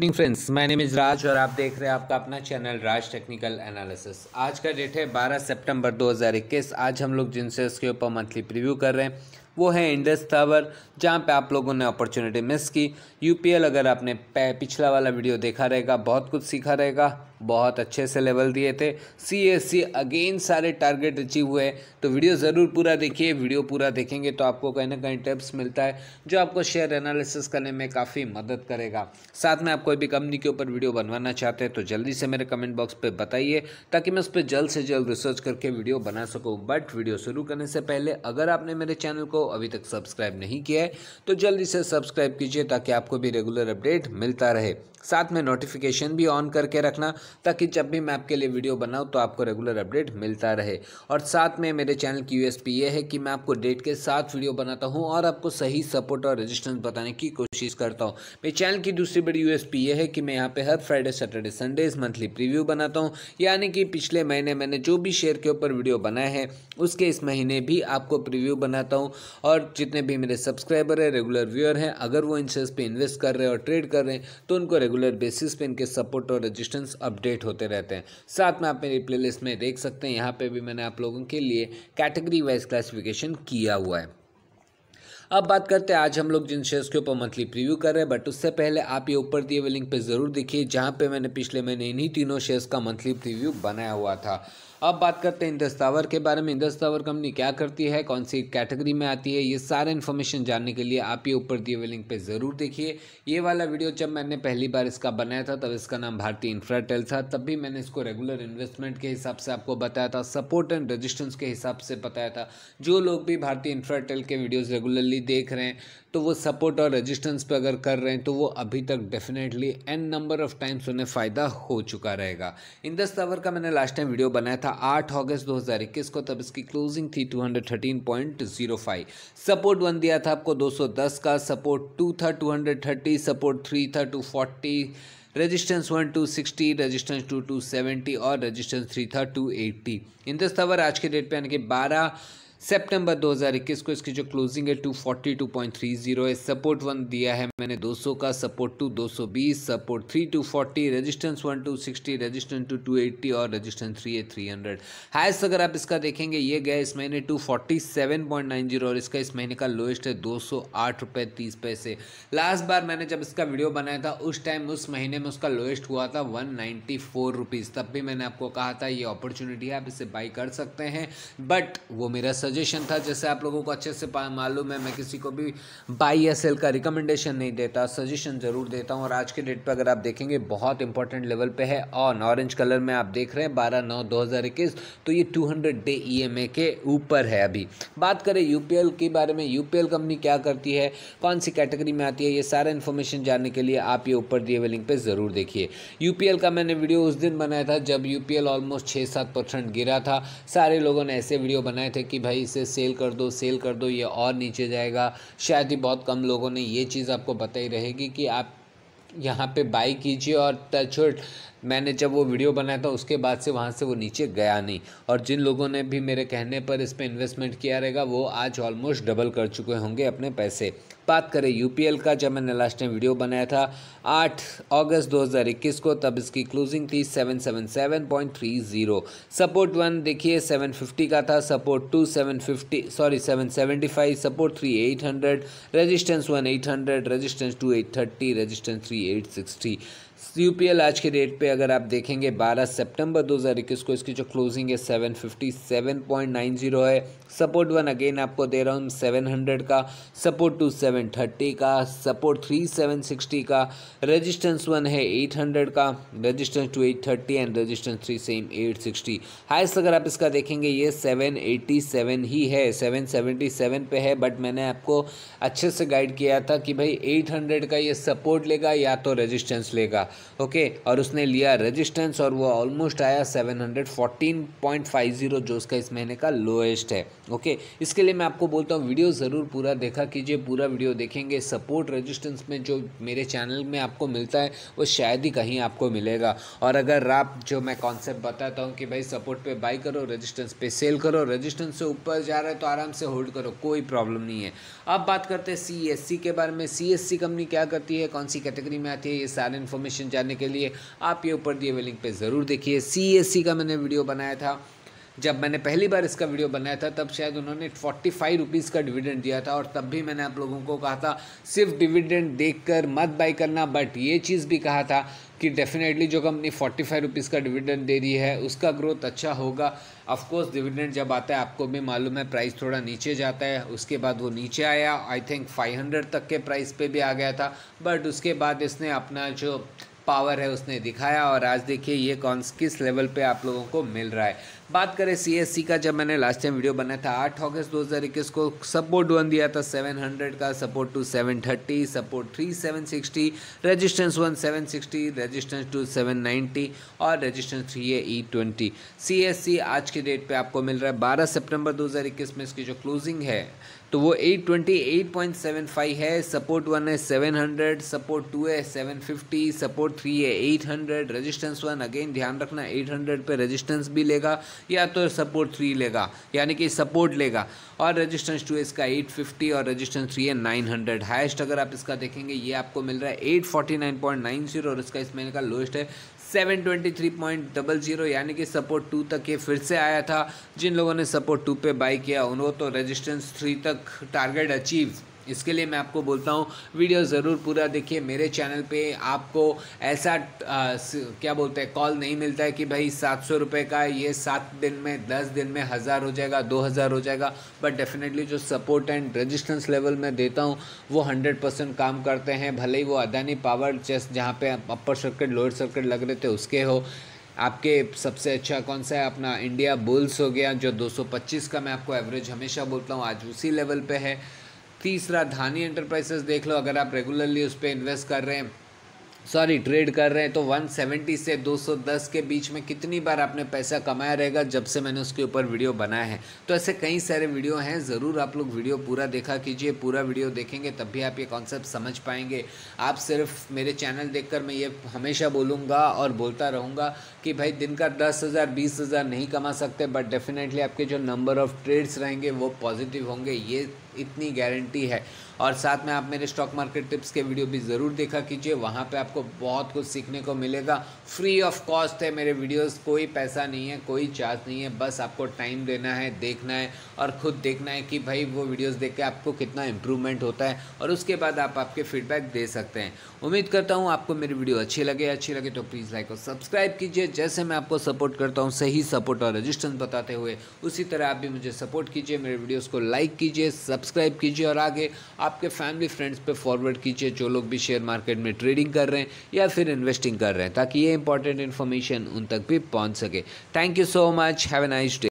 morning friends मैं name is Raj और आप देख रहे हैं आपका अपना चैनल राज टेक्निकल एनालिसिस आज का डेट है 12 सितंबर 2021 आज हम लोग जिन के ऊपर मंथली प्रीव्यू कर रहे हैं वो है इंडस टावर जहाँ पे आप लोगों ने अपॉर्चुनिटी मिस की यूपीएल अगर आपने पिछला वाला वीडियो देखा रहेगा बहुत कुछ सीखा रहेगा बहुत अच्छे से लेवल दिए थे सी एस सी अगेन सारे टारगेट अचीव हुए तो वीडियो ज़रूर पूरा देखिए वीडियो पूरा देखेंगे तो आपको कहीं ना कहीं टिप्स मिलता है जो आपको शेयर एनालिसिस करने में काफ़ी मदद करेगा साथ में आप कोई भी कंपनी के ऊपर वीडियो बनवाना चाहते हैं तो जल्दी से मेरे कमेंट बॉक्स पर बताइए ताकि मैं उस पर जल्द से जल्द रिसर्च करके वीडियो बना सकूँ बट वीडियो शुरू करने से पहले अगर आपने मेरे चैनल को अभी तक सब्सक्राइब नहीं किया है तो जल्दी से सब्सक्राइब कीजिए ताकि आपको भी रेगुलर अपडेट मिलता रहे साथ में नोटिफिकेशन भी ऑन करके रखना ताकि जब भी मैं आपके लिए वीडियो बनाऊँ तो आपको रेगुलर अपडेट मिलता रहे और साथ में मेरे चैनल की यूएसपी ये है कि मैं आपको डेट के साथ वीडियो बनाता हूँ और आपको सही सपोर्ट और रजिस्टेंस बताने की कोशिश करता हूँ मेरे चैनल की दूसरी बड़ी यूएसपी ये है कि मैं यहाँ पर हर Friday Saturday Sundays monthly preview बनाता हूँ यानी कि पिछले महीने मैंने जो भी शेयर के ऊपर वीडियो बनाया है उसके इस महीने भी आपको प्रिव्यू बनाता हूँ और जितने भी मेरे सब्सक्राइबर हैं रेगुलर व्यूअर हैं अगर वो इन शेयर्स पे इन्वेस्ट कर रहे हैं और ट्रेड कर रहे हैं तो उनको रेगुलर बेसिस पे इनके सपोर्ट और रजिस्टेंस अपडेट होते रहते हैं साथ में आप मेरी लिस्ट में देख सकते हैं यहाँ पर भी मैंने आप लोगों के लिए कैटेगरी वाइज क्लासिफिकेशन किया हुआ है अब बात करते हैं आज हम लोग जिन शेयर्स के ऊपर मंथली प्रीव्यू कर रहे हैं बट उससे पहले आप ये ऊपर दिए हुए लिंक पे ज़रूर देखिए जहाँ पे मैंने पिछले महीने इन्हीं तीनों शेयर्स का मंथली प्रीव्यू बनाया हुआ था अब बात करते हैं इंदस के बारे में इंदस कंपनी क्या करती है कौन सी कैटेगरी में आती है ये सारे इन्फॉर्मेशन जानने के लिए आप ये ऊपर दिए हुए लिंक पर ज़रूर देखिए ये वाला वीडियो जब मैंने पहली बार इसका बनाया था तब इसका नाम भारतीय इंफ्राटेल था तब भी मैंने इसको रेगुलर इन्वेस्टमेंट के हिसाब से आपको बताया था सपोर्ट एंड रजिस्टेंस के हिसाब से बताया था जो लोग भी भारतीय इंफ्राटेल के वीडियोज़ रेगुलरली देख रहे हैं तो वो सपोर्ट और रेजिस्टेंस पे अगर कर रहे हैं तो वो अभी तक definitely an number of times उन्हें फ़ायदा हो चुका रहेगा दस तवर का मैंने लास्ट टाइम वीडियो बनाया था आठ अगस्त 2021 को तब इसकी क्लोजिंग थी 213.05 सपोर्ट वन दिया था आपको 210 का सपोर्ट टू था टू सपोर्ट थ्री था two resistance one two sixty resistance two two seventy और रेजिस्टेंस थ्री था टू एट्टी इंदस तावर आज के डेट पे यानी कि बारह सितंबर 2021 को इसकी जो क्लोजिंग है 242.30 है सपोर्ट वन दिया है मैंने 200 का support two 220 support three two forty resistance one two sixty resistance two two eighty और रजिस्टेंस थ्री है थ्री हंड्रेड हाइस्ट अगर आप इसका देखेंगे ये गया इस महीने two forty seven point nine zero और इसका इस महीने का लोएस्ट है दो सौ आठ रुपये तीस पैसे लास्ट बार मैंने जब इसका वीडियो बनाया था उस टाइम उस महीने में उसका लोएस्ट हुआ था वन नाइन्टी फोर रुपीज़ तब भी मैंने आपको कहा था ये अपॉर्चुनिटी है आप इसे बाई कर सकते हैं बट वो मेरा सजेशन था जैसे आप लोगों को अच्छे से मालूम है मैं किसी को भी बाई या सेल का रिकमेंडेशन नहीं देता सजेशन ज़रूर देता हूँ और आज के डेट पर अगर आप देखेंगे बहुत इंपॉर्टेंट लेवल पे है ऑन ऑरेंज कलर में आप देख रहे हैं बारह नौ दो हज़ार इक्कीस तो ये टू हंड्रेड डे ई के ऊपर है अभी बात करें यू के बारे में यू कंपनी क्या करती है कौन सी कैटेगरी में आती है ये सारा इन्फॉर्मेशन जानने के लिए आप ये ऊपर दिए हुए लिंक पर ज़रूर देखिए यू का मैंने वीडियो उस दिन बनाया था जब यू ऑलमोस्ट छः सात परसेंट गिरा था सारे लोगों ने ऐसे वीडियो बनाए थे कि भाई भाई इसे सेल कर दो सेल कर दो ये और नीचे जाएगा शायद ही बहुत कम लोगों ने ये चीज़ आपको बताई रहेगी कि आप यहाँ पे बाई कीजिए और छोट मैंने जब वो वीडियो बनाया था उसके बाद से वहाँ से वो नीचे गया नहीं और जिन लोगों ने भी मेरे कहने पर इस पर इन्वेस्टमेंट किया रहेगा वो आज ऑलमोस्ट डबल कर चुके होंगे अपने पैसे बात करें यूपीएल का जब मैंने लास्ट टाइम वीडियो बनाया था आठ अगस्त 2021 को तब इसकी क्लोजिंग थी 777.30 सपोर्ट वन देखिए 750 का था support two 750 sorry 775 support three 800 resistance one 800 resistance two 830 resistance three 860 यू आज के डेट पे अगर आप देखेंगे 12 सितंबर 2021 को इसकी जो क्लोजिंग है 757.90 है सपोर्ट वन अगेन आपको दे रहा हूँ 700 का सपोर्ट टू 730 का सपोर्ट थ्री का रेजिस्टेंस वन है 800 का resistance two 830 and resistance three same 860 highest अगर आप इसका देखेंगे ये 787 ही है 777 पे है बट मैंने आपको अच्छे से गाइड किया था कि भाई 800 का ये सपोर्ट लेगा या तो रजिस्टेंस लेगा ओके और उसने लिया रेजिस्टेंस और वो ऑलमोस्ट आया 714.50 जो उसका इस महीने का लोएस्ट है ओके इसके लिए मैं आपको बोलता हूँ वीडियो ज़रूर पूरा देखा कीजिए पूरा वीडियो देखेंगे सपोर्ट रजिस्टेंस में जो मेरे चैनल में आपको मिलता है वो शायद ही कहीं आपको मिलेगा और अगर आप जो मैं कॉन्सेप्ट बताता हूँ कि भाई सपोर्ट पे बाई करो रजिस्टेंस पे सेल करो रजिस्टेंस से ऊपर जा रहे तो आराम से होल्ड करो कोई प्रॉब्लम नहीं है अब बात करते हैं सी के बारे में सी कंपनी क्या करती है कौन सी कैटेगरी में आती है ये सारे इन्फॉर्मेशन इन्फॉर्मेशन जानने के लिए आप ये ऊपर दिए हुए लिंक पर ज़रूर देखिए सी का मैंने वीडियो बनाया था जब मैंने पहली बार इसका वीडियो बनाया था तब शायद उन्होंने फोर्टी फाइव रुपीज़ का डिविडेंड दिया था और तब भी मैंने आप लोगों को कहा था सिर्फ डिविडेंड देखकर मत बाई करना बट ये चीज़ भी कहा था कि डेफिनेटली जो कंपनी फोर्टी फाइव रुपीज़ का डिविडेंड दे रही है उसका ग्रोथ अच्छा होगा ऑफकोर्स डिविडेंड जब आता है आपको भी मालूम है प्राइस थोड़ा नीचे जाता है उसके बाद वो नीचे आया आई थिंक फाइव हंड्रेड तक के प्राइस पर भी आ गया था बट उसके बाद इसने अपना जो पावर है उसने दिखाया और आज देखिए ये कौन किस लेवल पे आप लोगों को मिल रहा है बात करें सीएससी का जब मैंने लास्ट टाइम वीडियो बनाया था दो अगस्त इक्कीस को सपोर्ट वन दिया था 700 का support two 730 support three seven sixty resistance one seven sixty resistance two seven ninety और रजिस्टेंस थ्री है ई ट्वेंटी सी आज के डेट पे आपको मिल रहा है बारह सेप्टेम्बर दो में इसकी जो क्लोजिंग है तो वो twenty eight point seven five है सपोर्ट वन है सेवन हंड्रेड सपोर्ट टू है seven fifty support support three है eight hundred resistance one again ध्यान रखना एट हंड्रेड पर रजिस्टेंस भी लेगा या तो सपोर्ट थ्री लेगा यानी कि सपोर्ट लेगा और रजिस्टेंस टू इसका एट फिफ्टी और रजिस्टेंस थ्री है नाइन हंड्रेड हाइस्ट अगर आप इसका देखेंगे ये आपको मिल रहा है eight forty nine point nine zero और इसका इस महीने का लोएस्ट है seven twenty three point double zero यानी कि सपोर्ट टू तक ये फिर से आया था जिन लोगों ने सपोर्ट टू पे बाई किया उन्होंने तो रजिस्टेंस थ्री तक टारगेट अचीव इसके लिए मैं आपको बोलता हूँ वीडियो ज़रूर पूरा देखिए मेरे चैनल पे आपको ऐसा आ, क्या बोलते हैं कॉल नहीं मिलता है कि भाई सात सौ रुपये का ये सात दिन में दस दिन में हज़ार हो जाएगा दो हज़ार हो जाएगा बट डेफिनेटली जो सपोर्ट एंड रजिस्टेंस लेवल मैं देता हूँ वो हंड्रेड परसेंट काम करते हैं भले ही वो अदानी पावर चेस्ट जहाँ पर अपर सर्किट लोअर सर्किट लग रहे थे उसके हो आपके सबसे अच्छा कौन सा है अपना इंडिया बुल्स हो गया जो 225 का मैं आपको एवरेज हमेशा बोलता हूँ आज उसी लेवल पे है तीसरा धानी एंटरप्राइजेस देख लो अगर आप रेगुलरली उस पर इन्वेस्ट कर रहे हैं सॉरी ट्रेड कर रहे हैं तो 170 से 210 के बीच में कितनी बार आपने पैसा कमाया रहेगा जब से मैंने उसके ऊपर वीडियो बनाया है तो ऐसे कई सारे वीडियो हैं ज़रूर आप लोग वीडियो पूरा देखा कीजिए पूरा वीडियो देखेंगे तब भी आप ये कॉन्सेप्ट समझ पाएंगे आप सिर्फ मेरे चैनल देखकर मैं ये हमेशा बोलूँगा और बोलता रहूँगा कि भाई दिन का दस हज़ार बीस हज़ार नहीं कमा सकते बट डेफिनेटली आपके जो नंबर ऑफ़ ट्रेड्स रहेंगे वो पॉजिटिव होंगे ये इतनी गारंटी है और साथ में आप मेरे स्टॉक मार्केट टिप्स के वीडियो भी ज़रूर देखा कीजिए वहाँ पे आपको बहुत कुछ सीखने को मिलेगा फ्री ऑफ कॉस्ट है मेरे वीडियोस कोई पैसा नहीं है कोई चार्ज नहीं है बस आपको टाइम देना है देखना है और ख़ुद देखना है कि भाई वो वीडियोज़ देख के आपको कितना इम्प्रूवमेंट होता है और उसके बाद आप आपके फीडबैक दे सकते हैं उम्मीद करता हूँ आपको मेरी वीडियो अच्छी लगे अच्छी लगे तो प्लीज़ लाइक और सब्सक्राइब कीजिए जैसे मैं आपको सपोर्ट करता हूँ सही सपोर्ट और रजिस्टेंस बताते हुए उसी तरह आप भी मुझे सपोर्ट कीजिए मेरे वीडियोज़ को लाइक कीजिए सब्सक्राइब कीजिए और आगे आप आपके फैमिली फ्रेंड्स पे फॉरवर्ड कीजिए जो लोग भी शेयर मार्केट में ट्रेडिंग कर रहे हैं या फिर इन्वेस्टिंग कर रहे हैं ताकि ये इंपॉर्टेंट इन्फॉर्मेशन उन तक भी पहुँच सके thank you so much have a nice day